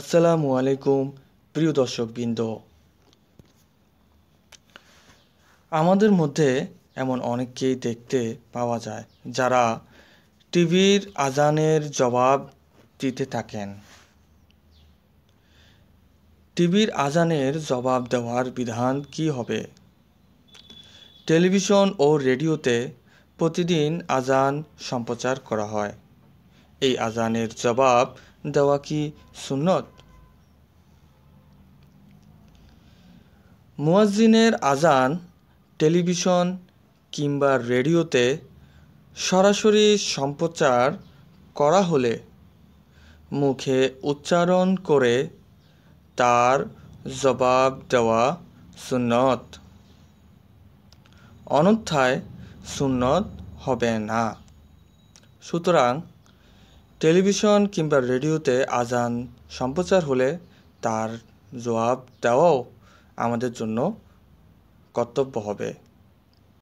আসসালামু আলাইকুম প্রিয় দর্শকবৃন্দ আমাদের মধ্যে এমন অনেককেই দেখতে পাওয়া যায় যারা টিভির আজানের জবাব দিতে থাকেন টিভির আজানের জবাব দেওয়ার বিধান কি হবে টেলিভিশন ও রেডিওতে প্রতিদিন আজান সম্প্রচার করা হয় এই আজানের জবাব দেওয়া কি সুনত মুয়াজ্জিনের আজান টেলিভিশন কিংবা রেডিওতে সরাসরি সম্প্রচার করা হলে মুখে উচ্চারণ করে তার জবাব দেওয়া সুনত অনথায় সুনত হবে না সুতরাং টেলিভিশন কিংবা রেডিওতে আজান সম্প্রচার হলে তার জবাব দেওয়াও আমাদের জন্য কর্তব্য হবে